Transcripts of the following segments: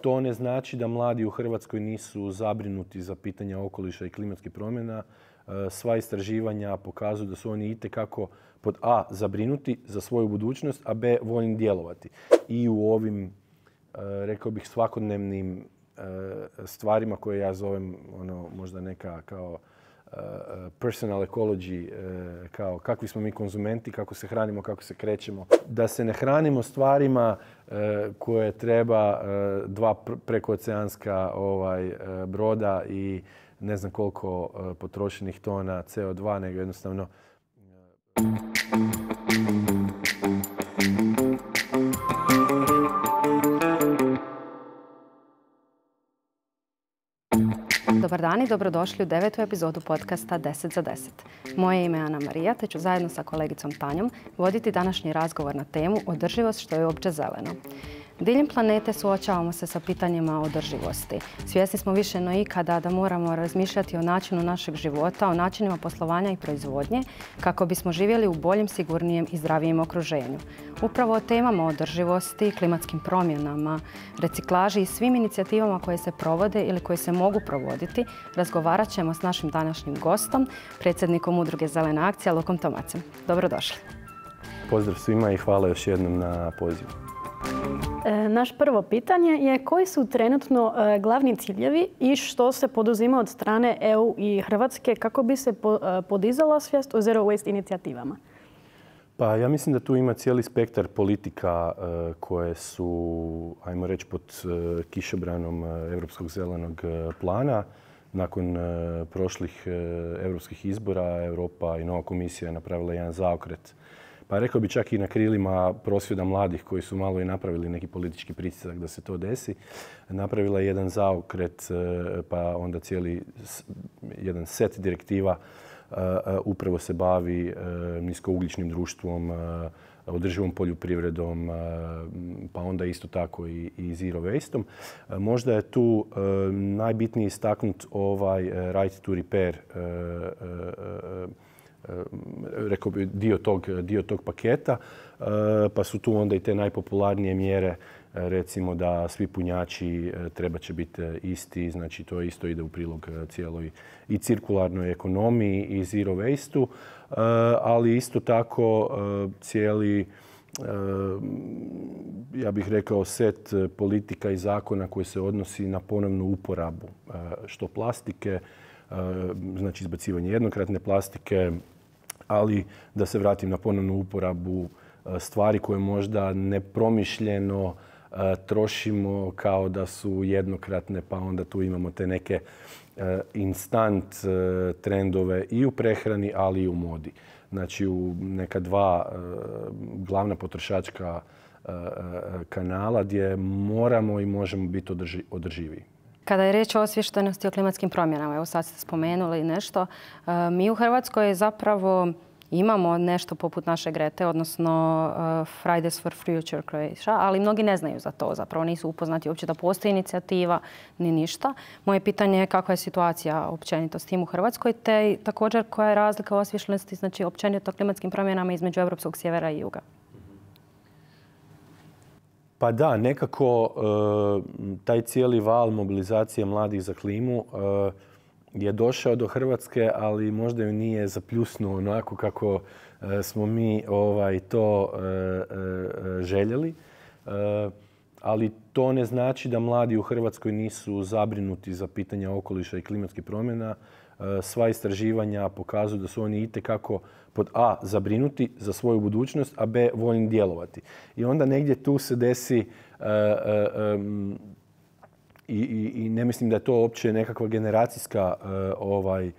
To ne znači da mladi u Hrvatskoj nisu zabrinuti za pitanja okoliša i klimatskih promjena. E, sva istraživanja pokazuju da su oni itekako pod A zabrinuti za svoju budućnost, a B voljni djelovati. I u ovim, e, rekao bih, svakodnevnim e, stvarima koje ja zovem ono, možda neka kao personal ecology, eh, kao kakvi smo mi konzumenti, kako se hranimo, kako se krećemo. Da se ne hranimo stvarima eh, koje treba eh, dva prekooceanska ovaj, broda i ne znam koliko potrošenih tona CO2, nego jednostavno... Dani, i dobrodošli u devetu epizodu podcasta 10 za 10. Moje ime je Ana Marija te ću zajedno sa kolegicom Tanjom voditi današnji razgovor na temu održivost što je uopće zeleno. Diljem planete suočavamo se sa pitanjima održivosti. Svjesni smo više no ikada da moramo razmišljati o načinu našeg života, o načinima poslovanja i proizvodnje, kako bismo živjeli u boljem, sigurnijem i zdravijem okruženju. Upravo o temama održivosti, klimatskim promjenama, reciklaži i svim inicijativama koje se provode ili koje se mogu provoditi, razgovarat ćemo s našim današnjim gostom, predsjednikom Udruge Zelena akcija, Lukom Tomacem. Dobrodošli. Pozdrav svima i hvala još jednom na pozivu. Naš prvo pitanje je koji su trenutno e, glavni ciljevi i što se poduzima od strane EU i Hrvatske kako bi se e, podizala svijest o Zero Waste inicijativama? Pa ja mislim da tu ima cijeli spektar politika e, koje su, ajmo reći, pod kišobranom Europskog zelenog plana. Nakon prošlih europskih izbora Europa i Nova komisija je napravila jedan zaokret pa rekao bi čak i na krilima prosvjeda mladih koji su malo i napravili neki politički pritisak da se to desi, napravila je jedan zaokret e, pa onda cijeli jedan set direktiva e, e, upravo se bavi niskougličnim društvom, održivom poljoprivredom, pa onda isto tako i, zero waste-om. Možda je tu najbitniji istaknut ovaj right to repair E, rekao bi, dio tog, dio tog paketa. E, pa su tu onda i te najpopularnije mjere e, recimo da svi punjači treba će biti isti, znači to isto ide u prilog cijeloj i cirkularnoj ekonomiji i zero waste ali isto tako cijeli ja bih rekao set politika i zakona koji se odnosi na ponovnu uporabu što plastike, Ehm, znači izbacivanje jednokratne plastike, ali da se vratim na ponovnu uporabu e, stvari koje možda nepromišljeno e, trošimo kao da su jednokratne, pa onda tu imamo te neke e, instant trendove i u prehrani, ali i u modi. Znači u neka dva glavna potrošačka kanala gdje moramo i možemo biti održivi. održiviji. Kada je riječ o osvještenosti o klimatskim promjenama, evo sad ste spomenuli nešto, e, mi u Hrvatskoj zapravo imamo nešto poput naše Grete, odnosno e, Fridays for Future Croatia, ali mnogi ne znaju za to, zapravo nisu upoznati uopće da postoji inicijativa ni ništa. Moje pitanje je kakva je situacija općenito s tim u Hrvatskoj, te također koja je razlika u osvještenosti, znači općenito klimatskim promjenama između Europskog sjevera i juga. Pa da, nekako eh, taj cijeli val mobilizacije mladih za klimu eh, je došao do Hrvatske, ali možda ju nije zapljusnuo onako kako eh, smo mi ovaj, to željeli ali to ne znači da mladi u Hrvatskoj nisu zabrinuti za pitanja okoliša i klimatskih promjena. E, sva istraživanja pokazuju da su oni itekako pod A zabrinuti za svoju budućnost, a B voljni djelovati. I onda negdje tu se desi e, e, i, ne mislim da je to uopće nekakva generacijska ovaj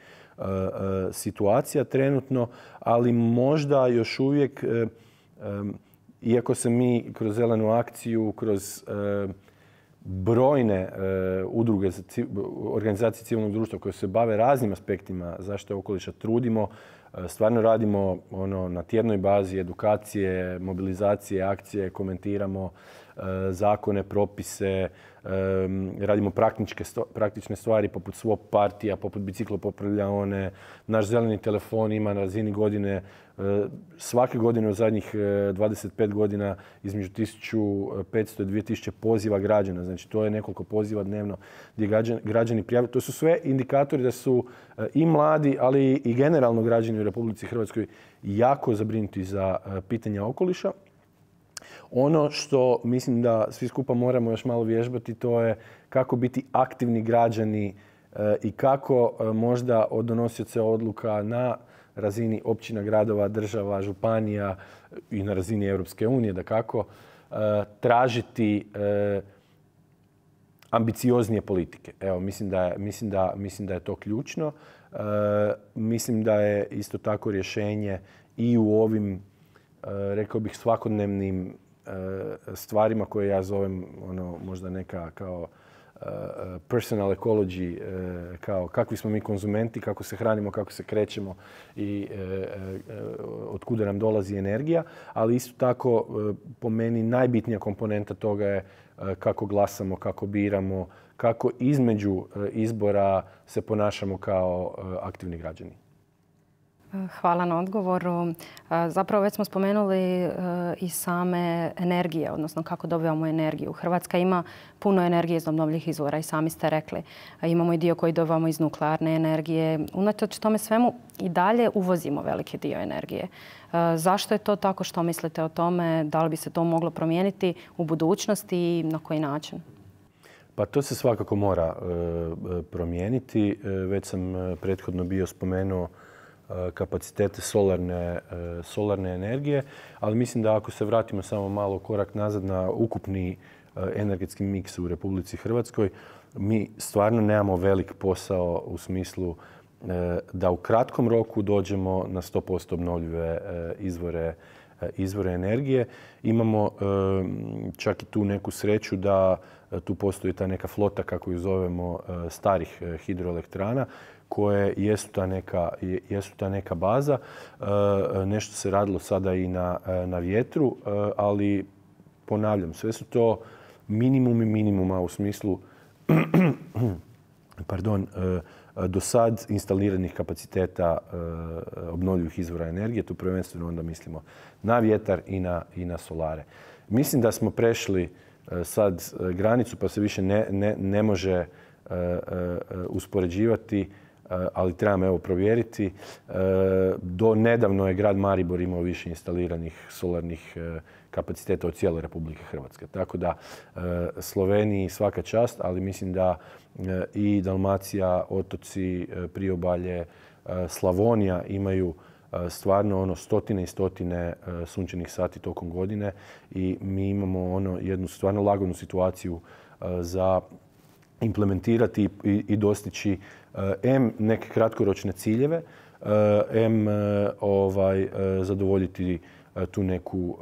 situacija trenutno, ali možda još uvijek iako se mi kroz zelenu akciju, kroz e, brojne e, udruge, organizacije civilnog društva koje se bave raznim aspektima zaštite okoliša trudimo, e, stvarno radimo ono na tjednoj bazi edukacije, mobilizacije, akcije, komentiramo zakone, propise, radimo praktične stvari poput swap partija, poput biciklopopravljaone. Naš zeleni telefon ima na razini godine E, svake godine u zadnjih 25 e, godina između 1500 i 2000 poziva građana. Znači to je nekoliko poziva dnevno gdje građani prijavljaju. To su sve indikatori da su e, i mladi, ali i generalno građani u Republici Hrvatskoj jako zabrinuti za pitanja okoliša. Ono što mislim da svi skupa moramo još malo vježbati to je kako biti aktivni građani i kako možda od se odluka na razini općina, gradova, država, županija i na razini Europske unije, da kako, e, tražiti e, ambicioznije politike. Evo, mislim da je, mislim da, mislim da je to ključno. E, mislim da je isto tako rješenje i u ovim, rekao bih, svakodnevnim stvarima koje ja zovem ono, možda neka kao personal ecology, e, kao kakvi smo mi konzumenti, kako se hranimo, kako se krećemo i e, e, od kuda nam dolazi energija. Ali isto tako, po meni, najbitnija komponenta toga je kako glasamo, kako biramo, kako između izbora se ponašamo kao aktivni građani. Hvala na odgovoru. E, zapravo već smo spomenuli e, i same energije, odnosno kako dobivamo energiju. Hrvatska ima puno energije iz obnovljivih izvora i sami ste rekli. E, imamo i dio koji dobivamo iz nuklearne energije. Unatoč tome svemu i dalje uvozimo veliki dio energije. Zašto je to tako? Što mislite o tome? Da li bi se to moglo promijeniti u budućnosti i na koji način? Pa to se svakako mora promijeniti. Već sam prethodno bio spomenuo E, kapacitete solarne, e, solarne energije, ali mislim da ako se vratimo samo malo korak nazad na ukupni e, energetski miks u Republici Hrvatskoj, mi stvarno nemamo velik posao u smislu da u kratkom roku dođemo na 100% obnovljive izvore, izvore energije. Imamo čak i tu neku sreću da tu postoji ta neka flota, kako ju zovemo, starih hidroelektrana koje jesu ta neka, jesu ta neka baza. E, nešto se radilo sada i na, e, na vjetru, e, ali ponavljam, sve su to minimumi minimuma u smislu pardon, do sad instaliranih kapaciteta obnovljivih izvora energije. Tu prvenstveno onda mislimo na vjetar i na, i na solare. Mislim da smo prešli sad granicu pa se više ne, ne, ne može uspoređivati Eh, ali trebam evo provjeriti. Eh, do nedavno je grad Maribor imao više instaliranih solarnih eh, kapaciteta od cijele Republike Hrvatske. Tako da Sloveniji svaka čast, ali mislim da i Dalmacija, Otoci, Priobalje, Slavonija imaju stvarno ono stotine i stotine sunčanih sati tokom godine i mi imamo ono jednu stvarno lagodnu situaciju za implementirati i dostići eh, M neke kratkoročne ciljeve, eh, M eh, ovaj, zadovoljiti tu neku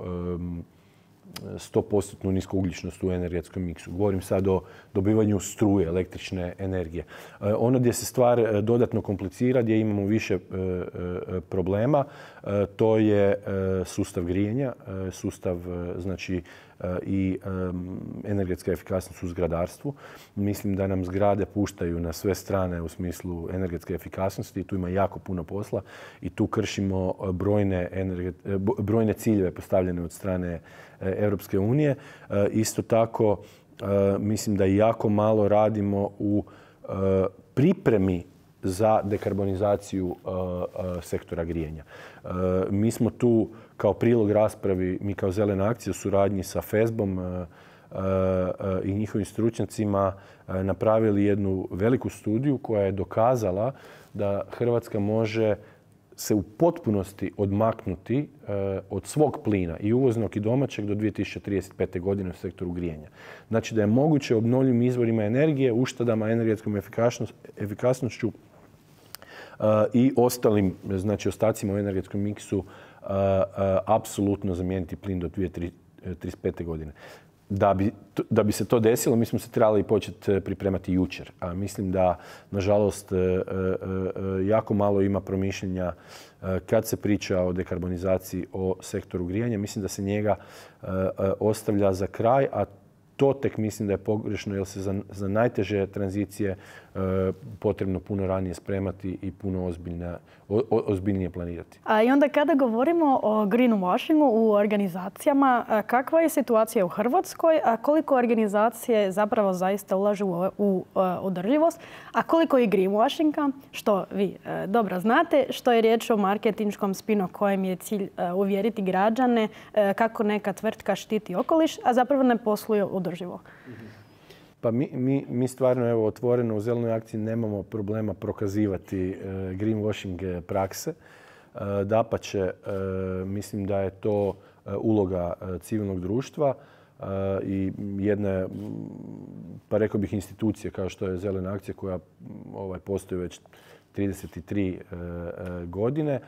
100% niskougljičnost u energetskom miksu. Govorim sad o dobivanju struje, električne energije. Ono gdje se stvar dodatno komplicira, gdje imamo više problema, to je sustav grijenja, sustav znači, i energetska efikasnost u zgradarstvu. Mislim da nam zgrade puštaju na sve strane u smislu energetske efikasnosti i tu ima jako puno posla i tu kršimo brojne, ciljeve postavljene od strane eh, Europske unije. Eh, isto tako eh, mislim da jako malo radimo u pripremi za dekarbonizaciju sektora grijenja. Mi smo tu kao prilog raspravi mi kao Zelena akcija u suradnji sa FESBom e, e, e, i njihovim stručnjacima napravili jednu veliku studiju koja je dokazala da Hrvatska može se u potpunosti odmaknuti od svog plina i uvoznog i domaćeg do 2035. godine u sektoru grijenja. Znači da je moguće obnovljivim izvorima energije, uštadama, energetskom efikasnošću i ostalim, znači ostacima u energetskom miksu apsolutno zamijeniti plin do 2035. E, godine. Da bi, da bi se to desilo, mi smo se trebali početi e, pripremati jučer. A mislim da, nažalost, e, jako malo ima promišljenja kad se priča o dekarbonizaciji, o sektoru grijanja. Mislim da se njega ostavlja za kraj, a to tek mislim da je pogrešno jer se za najteže tranzicije Eh, potrebno puno ranije spremati i puno ozbiljnije planirati. A I onda kada govorimo o greenwashingu u organizacijama, kakva je situacija u Hrvatskoj, a koliko organizacije zapravo zaista ulažu u, e, održivost, a koliko je greenwashinga, što vi e, dobro znate, što je riječ o marketinškom spinu kojem je cilj e, uvjeriti građane kako neka tvrtka štiti okoliš, a zapravo ne posluje održivo. Mhm. Pa mi, stvarno evo, otvoreno u zelenoj akciji nemamo problema prokazivati e, greenwashing prakse. Da e, Dapače, e, mislim da je to uloga civilnog društva i jedne, pa rekao bih, institucije kao što je zelena akcija koja ovaj, postoji već 33 godine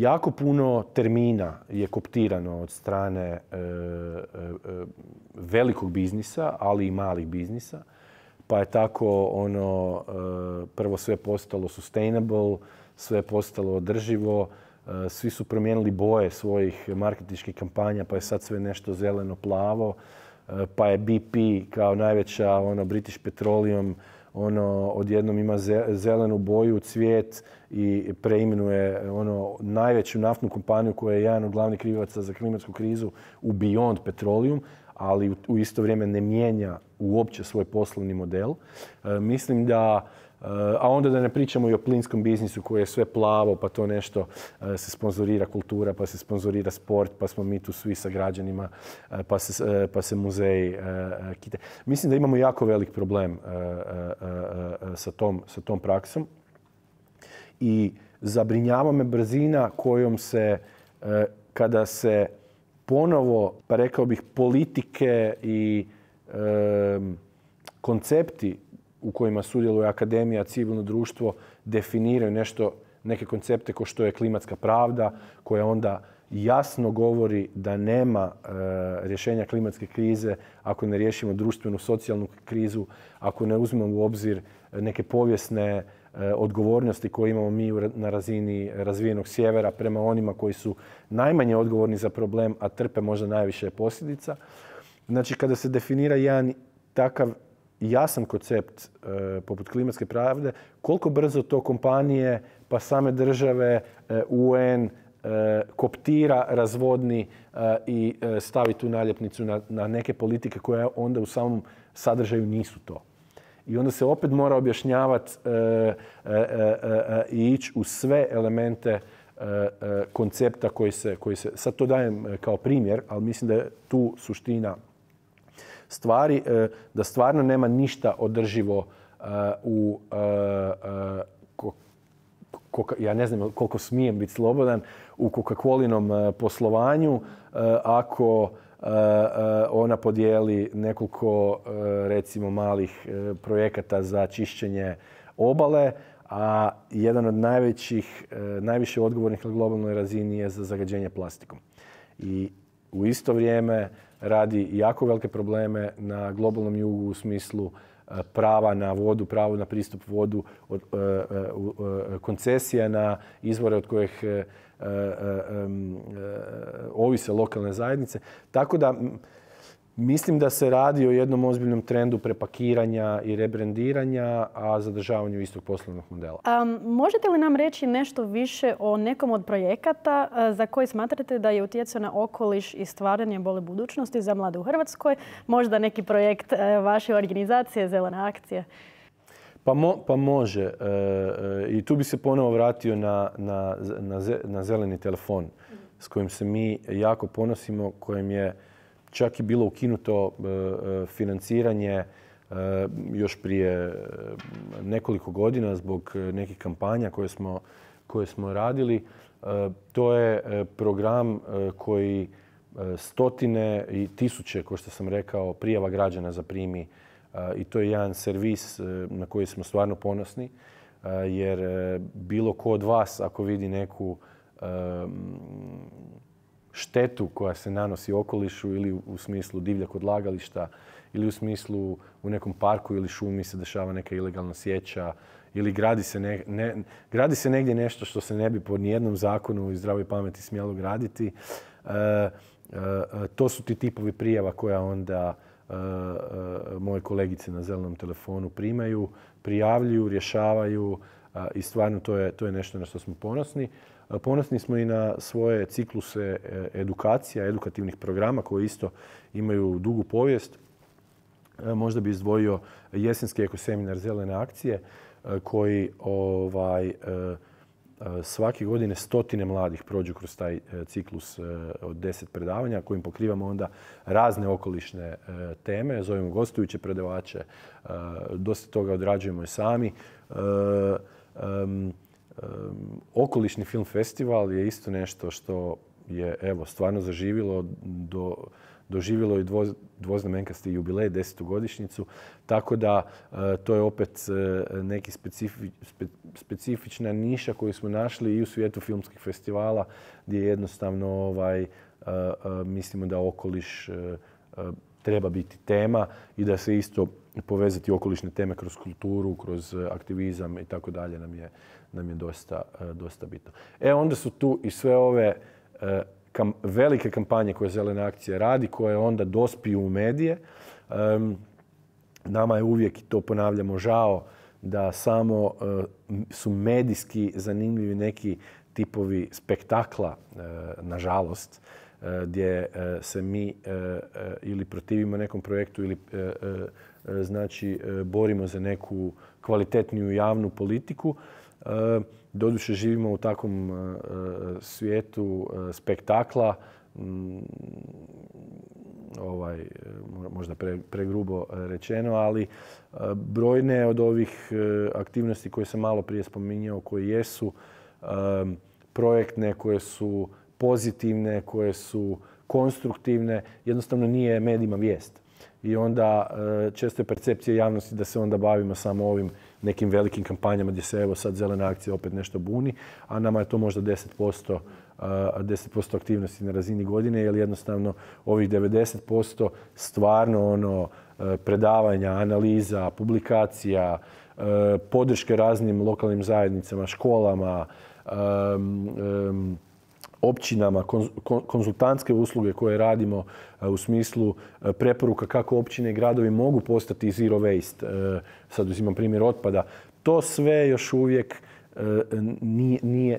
jako puno termina je koptirano od strane e, e, e, velikog biznisa, ali i malih biznisa. Pa je tako ono, prvo sve postalo sustainable, sve je postalo održivo, svi su promijenili boje svojih marketinških kampanja, pa je sad sve nešto zeleno-plavo, pa je BP kao najveća ono, British Petroleum ono odjednom ima zelenu boju, cvijet i preimenuje ono najveću naftnu kompaniju koja je jedan od glavnih krivaca za klimatsku krizu u Beyond Petroleum ali u isto vrijeme ne mijenja uopće svoj poslovni model. E, mislim da e, a onda da ne pričamo i o plinskom biznisu koji je sve plavo, pa to nešto e, se sponzorira kultura, pa se sponzorira sport, pa smo mi tu svi sa građanima, pa, pa se, muzeji kite. Mislim da imamo jako velik problem tom, sa tom praksom i zabrinjava me brzina kojom se, kada se ponovo, pa rekao bih, politike i koncepti u kojima sudjeluje akademija, civilno društvo, definiraju nešto, neke koncepte kao što je klimatska pravda, koja onda jasno govori da nema e, rješenja klimatske krize ako ne riješimo društvenu, socijalnu krizu, ako ne uzmemo u obzir neke povijesne Eh, odgovornosti koje imamo mi na razini razvijenog sjevera prema onima koji su najmanje odgovorni za problem, a trpe možda najviše posljedica. Znači, kada se definira jedan takav jasan koncept eh, poput klimatske pravde, koliko brzo to kompanije, pa same države, eh, UN, koptira, razvodni i stavi tu naljepnicu na, na neke politike koje onda u samom sadržaju nisu to i onda se opet mora objašnjavati e, e, e, i ići u sve elemente koncepta koji se, koji se... Sad to dajem kao primjer, ali mislim da je tu suština stvari, da stvarno nema ništa održivo u ja ne znam koliko smijem biti slobodan, u Coca-Colinom poslovanju, ako Eh, eh, ona podijeli nekoliko eh, recimo malih projekata za čišćenje obale, a jedan od najvećih, najviše odgovornih na globalnoj razini je za zagađenje plastikom. I u isto vrijeme radi jako velike probleme na globalnom jugu u smislu prava na vodu, pravo na pristup vodu, e, e, e, koncesija na izvore od kojih ovise lokalne zajednice. Tako da Mislim da se radi o jednom ozbiljnom trendu prepakiranja i rebrendiranja, a zadržavanju istog poslovnog modela. možete li nam reći nešto više o nekom od projekata za koji smatrate da je utjecao na okoliš i stvaranje Bole budućnosti za mlade u Hrvatskoj? Možda neki projekt e, vaše organizacije, zelena akcija? Pa, pa, može. E, e, I tu bi se ponovo vratio na, na zeleni telefon s kojim se mi jako ponosimo, kojim je čak i bilo ukinuto e, e, financiranje e, još prije nekoliko godina zbog nekih kampanja koje smo, koje smo radili. To je program koji stotine i tisuće, kao što sam rekao, prijava građana zaprimi i to je jedan servis na koji smo stvarno ponosni jer bilo ko od vas ako vidi neku štetu koja se nanosi okolišu ili u smislu divljak odlagališta ili u smislu u nekom parku ili šumi se dešava neka ilegalna sjeća ili gradi se, ne, gradi se negdje nešto što se ne bi po nijednom zakonu i zdravoj pameti smjelo graditi. E, e, e, to su ti tipovi prijava koja onda moje kolegice na zelenom telefonu primaju, prijavljuju, rješavaju i stvarno to je, to je nešto na što smo ponosni. Ponosni smo i na svoje cikluse e, edukacija, edukativnih programa koji isto imaju dugu povijest. E, možda bi izdvojio jesenski ekoseminar zelene akcije e, koji ovaj, svake godine stotine mladih prođu kroz taj ciklus od deset predavanja kojim pokrivamo onda razne okolišne teme. Zovemo gostujuće predavače, dosta toga odrađujemo i sami okolišni film festival je isto nešto što je evo stvarno zaživilo, do, doživilo i dvoznamenkasti jubilej, godišnjicu, Tako da e, to je opet e, neki specifi, specifična niša koju smo našli i u svijetu filmskih festivala gdje jednostavno ovaj, e, mislimo da okoliš treba biti tema i da se isto povezati okolišne teme kroz kulturu, kroz aktivizam i tako dalje nam je nam je dosta, e, dosta bitno. E onda su tu i sve ove e, velike kampanje koje Zelena akcija radi, koje onda dospiju u medije. Nama je uvijek, i to ponavljamo, žao da samo e, su medijski zanimljivi neki tipovi spektakla, nažalost, gdje se mi ili protivimo nekom projektu ili znači borimo za neku kvalitetniju javnu politiku. E, doduše živimo u takvom e, svijetu e, spektakla, mm, ovaj, možda pre, pregrubo rečeno, ali brojne od ovih aktivnosti koje sam malo prije spominjao, koje jesu projektne, koje su pozitivne, koje su konstruktivne, jednostavno nije medijima vijest. I onda često je percepcija javnosti da se onda bavimo samo ovim nekim velikim kampanjama gdje se evo sad zelena akcija opet nešto buni, a nama je to možda 10%, 10 aktivnosti na razini godine, jer jednostavno ovih 90% stvarno ono e, predavanja, analiza, publikacija, e, podrške raznim lokalnim zajednicama, školama, općinama, konzultantske usluge koje radimo e, u smislu e, preporuka kako općine i gradovi mogu postati zero waste, e, sad uzimam primjer otpada, to sve još uvijek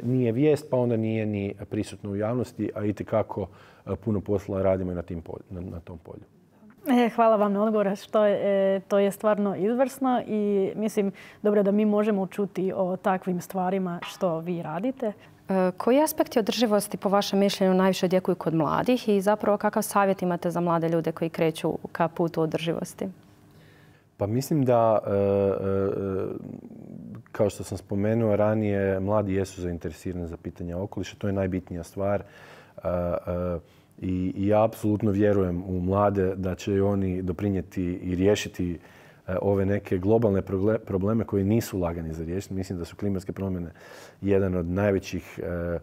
nije, vijest, pa onda nije ni prisutno u javnosti, a itekako puno posla radimo i na, tom polju. Hvala vam na odgovor, što to je stvarno izvrsno i mislim dobro da mi možemo čuti o takvim stvarima što vi radite. E, koji aspekti održivosti po vašem mišljenju najviše odjekuju kod mladih i zapravo kakav savjet imate za mlade ljude koji kreću ka putu održivosti? Pa mislim da, e, e, kao što sam spomenuo ranije, mladi jesu zainteresirani za pitanje okoliša. To je najbitnija stvar. I ja apsolutno vjerujem u mlade da će oni doprinijeti i riješiti E, ove neke globalne probleme koji nisu lagani za riješiti. Mislim da su klimatske promjene jedan od najvećih e, e,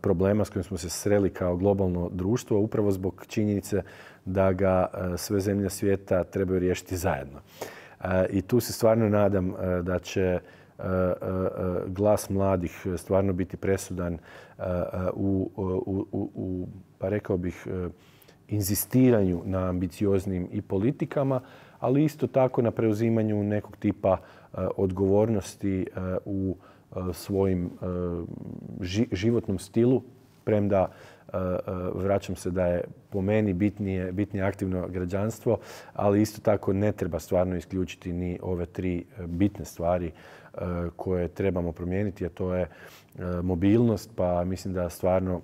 problema s kojim smo se sreli kao globalno društvo, upravo zbog činjenice da ga sve zemlje svijeta trebaju riješiti zajedno. I tu se stvarno nadam da će glas mladih stvarno biti presudan u, u, u, u pa rekao bih, inzistiranju na ambicioznim i politikama, ali isto tako na preuzimanju nekog tipa e, odgovornosti e, u e, svojim životnom stilu, premda vraćam se da je po meni bitnije, bitnije aktivno građanstvo, ali isto tako ne treba stvarno isključiti ni ove tri bitne stvari koje trebamo promijeniti, a to je mobilnost, pa mislim da stvarno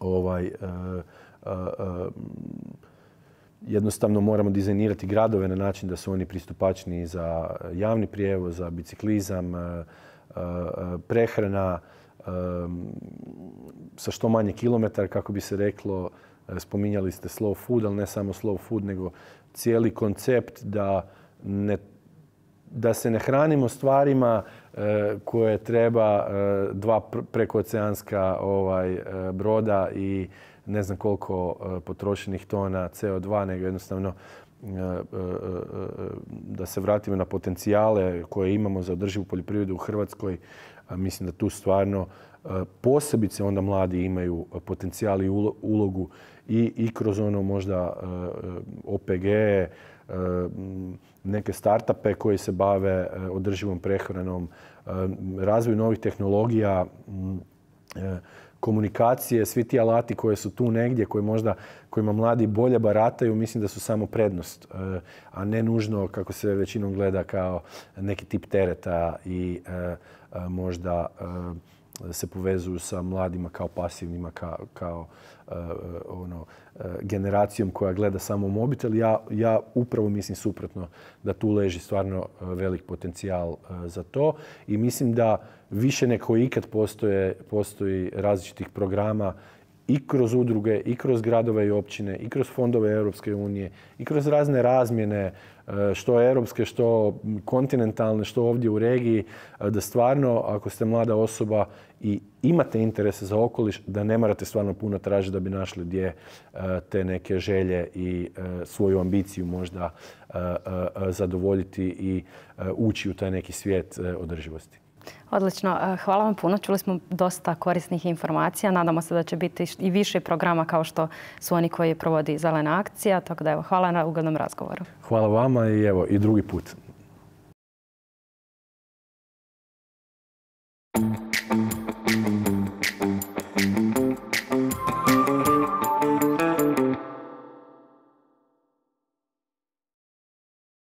ovaj jednostavno moramo dizajnirati gradove na način da su oni pristupačni za javni prijevoz, za biciklizam, e, e, prehrana, e, sa što manje kilometar, kako bi se reklo, spominjali ste slow food, ali ne samo slow food, nego cijeli koncept da, ne, da se ne hranimo stvarima koje treba dva prekooceanska ovaj, broda i ne znam koliko e, potrošenih tona CO2, nego jednostavno e, e, da se vratimo na potencijale koje imamo za održivu poljoprivredu u Hrvatskoj. Mislim da tu stvarno posebice onda mladi imaju potencijal i ulogu i, i kroz ono možda OPG, neke startupe koji se bave održivom prehranom, razvoju novih tehnologija, komunikacije, svi ti alati koje su tu negdje, koji možda, kojima mladi bolje barataju, mislim da su samo prednost, e, a ne nužno kako se većinom gleda kao neki tip tereta i e, e, možda se povezuju sa mladima kao pasivnima, kao, e, e, ono, e, generacijom koja gleda samo mobitel. Ja, upravo mislim suprotno da tu leži stvarno velik potencijal za to i mislim da više neko ikad postoji različitih programa i kroz udruge, i kroz gradove i općine, i kroz fondove Europske unije, i kroz razne razmjene E, što europske, što kontinentalne, što ovdje u regiji, e, da stvarno ako ste mlada osoba i imate interese za okoliš, da ne morate stvarno puno tražiti da bi našli gdje e, te neke želje i svoju ambiciju možda zadovoljiti i ući u taj neki svijet održivosti. Odlično, e, hvala vam puno. Čuli smo dosta korisnih informacija. Nadamo se da će biti i više programa kao što su oni koji provodi zelena akcija. Tako da evo, hvala na ugodnom razgovoru. Hvala vama i evo i drugi put.